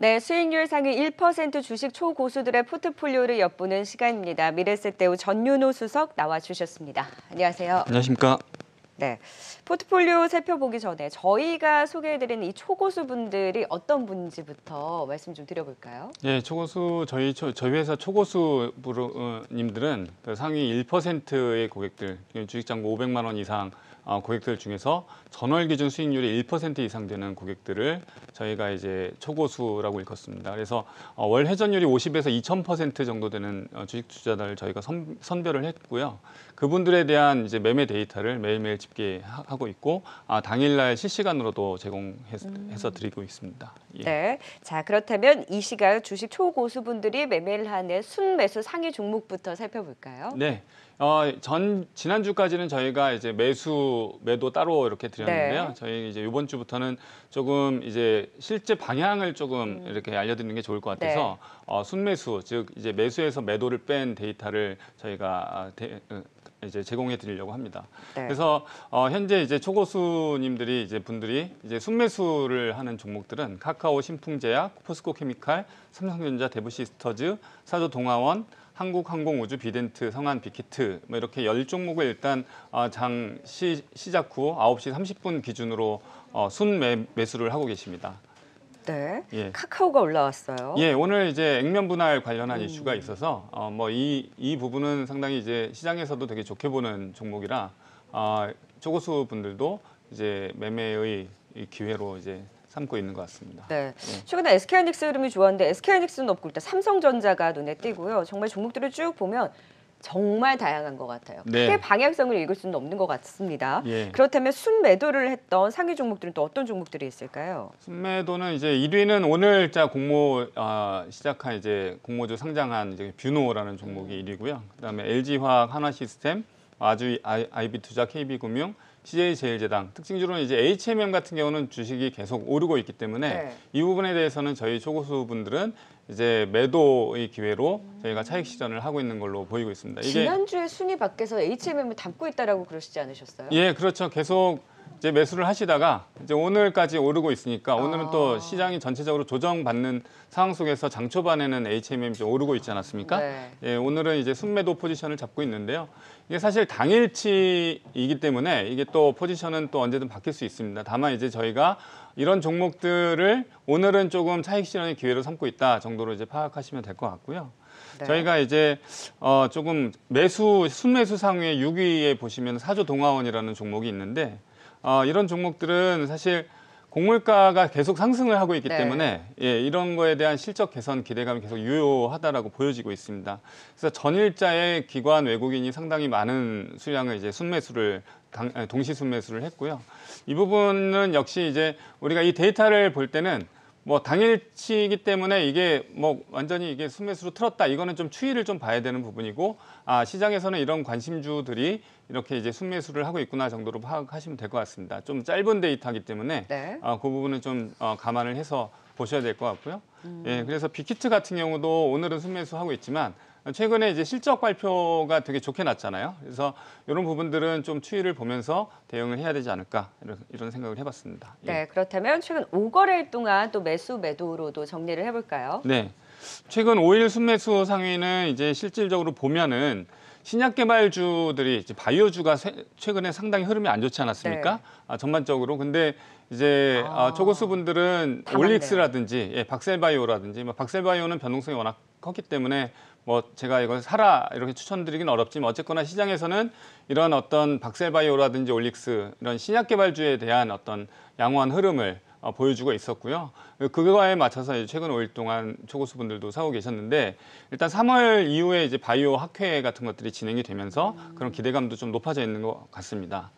네, 수익률 상위 1% 주식 초고수들의 포트폴리오를 엿보는 시간입니다. 미래세대우 전윤호 수석 나와주셨습니다. 안녕하세요. 안녕하십니까. 네, 포트폴리오 살펴보기 전에 저희가 소개해드린이 초고수분들이 어떤 분지부터 인 말씀 좀 드려볼까요? 네, 초고수 저희 초, 저희 회사 초고수님들은 어, 그 상위 1%의 고객들 주식장고 500만 원 이상 어, 고객들 중에서 전월 기준 수익률이 1% 이상 되는 고객들을 저희가 이제 초고수라고 읽었습니다. 그래서 어, 월 회전율이 50에서 2000% 정도 되는 어, 주식 투자자를 저희가 선, 별을 했고요. 그분들에 대한 이제 매매 데이터를 매일매일 집계하고 있고 아, 당일날 실시간으로도 제공해서 음. 드리고 있습니다. 예. 네. 자 그렇다면 이 시간 주식 초고수분들이 매매를 하는 순매수 상위 종목부터 살펴볼까요? 네. 어, 전 지난주까지는 저희가 이제 매수 매도 따로 이렇게 드렸는데요. 네. 저희 이제 이번 주부터는 조금 이제 실제 방향을 조금 음. 이렇게 알려드리는 게 좋을 것 같아서 네. 어, 순매수 즉 이제 매수에서 매도를 뺀 데이터를 저희가 아, 데, 어, 이제 제공해 드리려고 합니다. 네. 그래서 어, 현재 이제 초고수님들이 이제 분들이 이제 순매수를 하는 종목들은 카카오 신풍제약, 포스코 케미칼, 삼성전자 대부시스터즈, 사조동화원 한국항공우주 비덴트, 성한 비키트 뭐 이렇게 열 종목을 일단 어, 장 시, 시작 후 9시 30분 기준으로 어, 순매수를 하고 계십니다. 네. 예. 카카오가 올라왔어요. 예, 오늘 이제 액면 분할 관련한 음. 이슈가 있어서 어, 뭐이이 이 부분은 상당히 이제 시장에서도 되게 좋게 보는 종목이라 어, 초고수 분들도 이제 매매의 기회로 이제 삼고 있는 것 같습니다. 네. 네. 최근에 SK하이닉스 흐름이 좋았는데 SK하이닉스는 없고 일단 삼성전자가 눈에 띄고요. 정말 종목들을 쭉 보면 정말 다양한 것 같아요. 네. 크게 방향성을 읽을 수는 없는 것 같습니다. 예. 그렇다면 순매도를 했던 상위 종목들은 또 어떤 종목들이 있을까요? 순매도는 이제 1위는 오늘 자 공모 아, 시작한 이제 공모주 상장한 이제 뷰노라는 종목이 1위고요. 음. 그다음에 LG화학, 하나시스템, 아주 IB투자, KB금융, CJ제일제당 특징적으로는 이제 HMM 같은 경우는 주식이 계속 오르고 있기 때문에 네. 이 부분에 대해서는 저희 초고수분들은 이제 매도의 기회로 저희가 차익 실현을 하고 있는 걸로 보이고 있습니다. 이게 지난주에 순위 밖에서 HMM을 담고 있다라고 그러시지 않으셨어요? 예, 그렇죠. 계속 이제 매수를 하시다가 이제 오늘까지 오르고 있으니까 오늘은 아. 또 시장이 전체적으로 조정받는 상황 속에서 장 초반에는 HMM 이 오르고 있지 않았습니까? 네. 예, 오늘은 이제 순매도 포지션을 잡고 있는데요. 이게 사실 당일치이기 때문에 이게 또 포지션은 또 언제든 바뀔 수 있습니다. 다만 이제 저희가 이런 종목들을 오늘은 조금 차익 실현의 기회로 삼고 있다 정도로 이제 파악하시면 될 것 같고요. 네. 저희가 이제 어 조금 매수 순매수 상위의 6위에 보시면 사조 동화원이라는 종목이 있는데 어 이런 종목들은 사실 곡물가가 계속 상승을 하고 있기 네. 때문에 예, 이런 거에 대한 실적 개선 기대감이 계속 유효하다라고 보여지고 있습니다. 그래서 전일자의 기관 외국인이 상당히 많은 수량을 이제 순매수를 아, 동시 순매수를 했고요. 이 부분은 역시 이제 우리가 이 데이터를 볼 때는 뭐 당일치이기 때문에 이게 뭐 완전히 이게 순매수로 틀었다 이거는 좀 추이를 좀 봐야 되는 부분이고 아 시장에서는 이런 관심주들이 이렇게 이제 순매수를 하고 있구나 정도로 파악하시면 될 것 같습니다. 좀 짧은 데이터이기 때문에 네. 아, 그 부분은 좀 어, 감안을 해서 보셔야 될 것 같고요. 음. 예, 그래서 빅히트 같은 경우도 오늘은 순매수 하고 있지만 최근에 이제 실적 발표가 되게 좋게 났잖아요. 그래서 이런 부분들은 좀 추이를 보면서 대응을 해야 되지 않을까 이런, 이런 생각을 해봤습니다. 예. 네, 그렇다면 최근 5거래일 동안 또 매수 매도로도 정리를 해볼까요? 네, 최근 5일 순매수 상위는 이제 실질적으로 보면은 신약 개발주들이 이제 바이오주가 최근에 상당히 흐름이 안 좋지 않았습니까? 네. 아, 전반적으로 근데 이제 아, 아 초고수분들은 올릭스라든지 예, 박셀바이오라든지 뭐 박셀바이오는 변동성이 워낙 컸기 때문에 뭐 제가 이걸 사라 이렇게 추천드리긴 어렵지만 어쨌거나 시장에서는 이런 어떤 박셀바이오라든지 올릭스 이런 신약 개발주에 대한 어떤 양호한 흐름을 어, 보여주고 있었고요. 그거에 맞춰서 최근 5일 동안 초고수분들도 사고 계셨는데 일단 3월 이후에 이제 바이오 학회 같은 것들이 진행이 되면서 그런 기대감도 좀 높아져 있는 것 같습니다.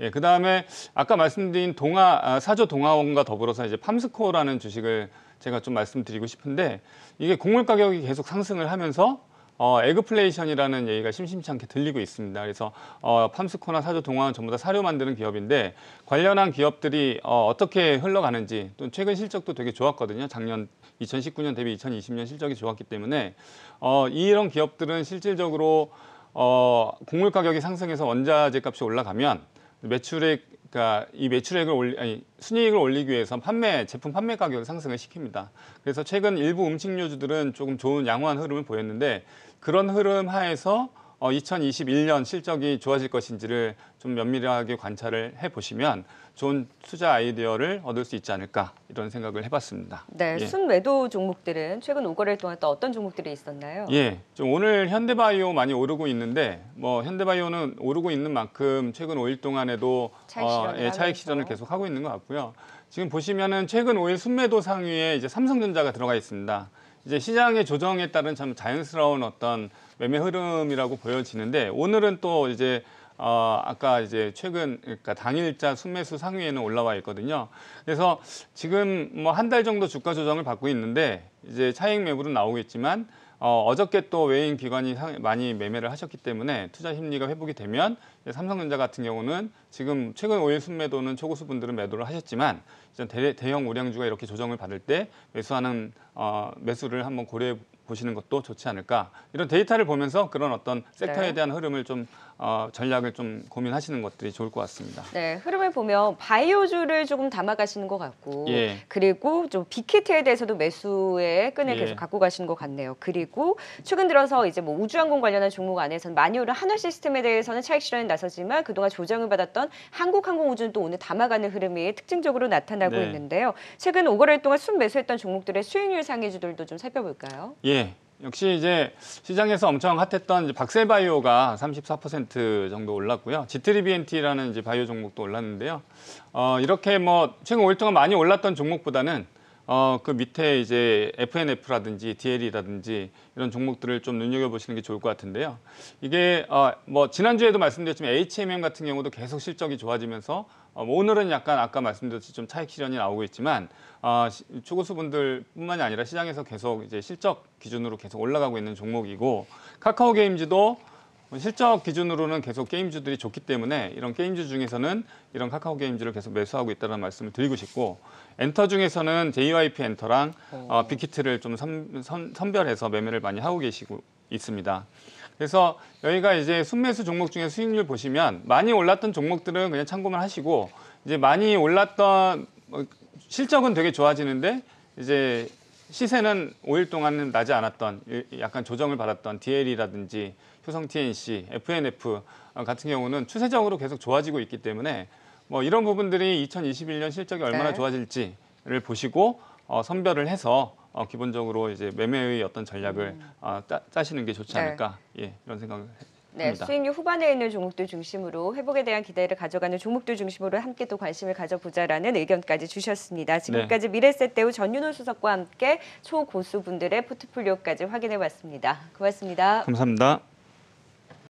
예, 그 다음에 아까 말씀드린 동아 아, 사조 동아원과 더불어서 이제 팜스코라는 주식을 제가 좀 말씀드리고 싶은데 이게 곡물 가격이 계속 상승을 하면서 어, 에그플레이션이라는 얘기가 심심치 않게 들리고 있습니다. 그래서 어, 팜스코나 사조 동화는 전부 다 사료 만드는 기업인데 관련한 기업들이 어, 어떻게 흘러가는지 또 최근 실적도 되게 좋았거든요. 작년 2019년 대비 2020년 실적이 좋았기 때문에 어, 이런 기업들은 실질적으로 어, 곡물 가격이 상승해서 원자재 값이 올라가면 매출액 그러니까 이 매출액을 올리 아니 순이익을 올리기 위해서 판매 제품 판매 가격을 상승을 시킵니다. 그래서 최근 일부 음식료주들은 조금 좋은 양호한 흐름을 보였는데 그런 흐름 하에서 어, 2021년 실적이 좋아질 것인지를 좀 면밀하게 관찰을 해보시면 좋은 투자 아이디어를 얻을 수 있지 않을까 이런 생각을 해봤습니다. 네, 예. 순매도 종목들은 최근 5거래일 동안 또 어떤 종목들이 있었나요? 예, 좀 오늘 현대바이오 많이 오르고 있는데 뭐 현대바이오는 오르고 있는 만큼 최근 5일 동안에도 차익, 어, 예, 차익 시전을 계속 하고 있는 것 같고요. 지금 보시면은 최근 5일 순매도 상위에 이제 삼성전자가 들어가 있습니다. 이제 시장의 조정에 따른 참 자연스러운 어떤 매매 흐름이라고 보여지는데 오늘은 또 이제 어, 아까 이제 최근 그러니까 당일자 순매수 상위에는 올라와 있거든요. 그래서 지금 뭐 한 달 정도 주가 조정을 받고 있는데 이제 차익 매물은 나오겠지만 어, 어저께 또 외인 기관이 상, 많이 매매를 하셨기 때문에 투자 심리가 회복이 되면 삼성전자 같은 경우는 지금 최근 5일 순매도는 초고수분들은 매도를 하셨지만 대, 대형 우량주가 이렇게 조정을 받을 때 매수하는 어, 매수를 한번 고려해 보시는 것도 좋지 않을까 이런 데이터를 보면서 그런 어떤 섹터에 네. 대한 흐름을 좀 어, 전략을 좀 고민하시는 것들이 좋을 것 같습니다. 네, 흐름을 보면 바이오주를 조금 담아가시는 것 같고 예. 그리고 좀 빅히트에 대해서도 매수의 끈을 예. 계속 갖고 가시는 것 같네요. 그리고 최근 들어서 이제 뭐 우주항공 관련한 종목 안에서는 마니 오른 한화 시스템에 대해서는 차익 실현에 나서지만 그동안 조정을 받았던 한국항공우주는 또 오늘 담아가는 흐름이 특징적으로 나타나고 네. 있는데요. 최근 5개월 동안 순매수했던 종목들의 수익률 상위주들도좀 살펴볼까요? 예. 역시 이제 시장에서 엄청 핫했던 박셀바이오가 34% 정도 올랐고요. 지트리비엔티라는 이제 바이오 종목도 올랐는데요. 어, 이렇게 뭐 최근 5일 동안 많이 올랐던 종목보다는 어, 그 밑에 이제 FNF라든지 DL이라든지 이런 종목들을 좀 눈여겨보시는 게 좋을 것 같은데요. 이게 어, 뭐 지난주에도 말씀드렸지만 HMM 같은 경우도 계속 실적이 좋아지면서 어, 뭐 오늘은 약간 아까 말씀드렸듯이 좀 차익 실현이 나오고 있지만 어, 초고수분들뿐만이 아니라 시장에서 계속 이제 실적 기준으로 계속 올라가고 있는 종목이고 카카오 게임즈도 뭐 실적 기준으로는 계속 게임주들이 좋기 때문에 이런 게임주 중에서는 이런 카카오 게임즈를 계속 매수하고 있다는 말씀을 드리고 싶고 엔터 중에서는 JYP 엔터랑 어. 어 빅히트를 좀 선, 선, 선별해서 매매를 많이 하고 계시고 있습니다. 그래서 여기가 이제 순매수 종목 중에 수익률 보시면 많이 올랐던 종목들은 그냥 참고만 하시고 이제 많이 올랐던 어, 실적은 되게 좋아지는데 이제 시세는 5일 동안 은 나지 않았던 약간 조정을 받았던 DL이라든지 효성 TNC, FNF 어, 같은 경우는 추세적으로 계속 좋아지고 있기 때문에 뭐 이런 부분들이 2021년 실적이 얼마나 네. 좋아질지를 보시고 어, 선별을 해서 어, 기본적으로 이제 매매의 어떤 전략을 음. 어, 짜, 시는게 좋지 네. 않을까 네. 예, 이런 생각을 네, 수익률 후반에 있는 종목들 중심으로 회복에 대한 기대를 가져가는 종목들 중심으로 함께 또 관심을 가져보자라는 의견까지 주셨습니다. 네. 지금까지 네. 미래세대우 전윤호 수석과 함께 초고수분들의 포트폴리오까지 확인해봤습니다. 고맙습니다. 감사합니다.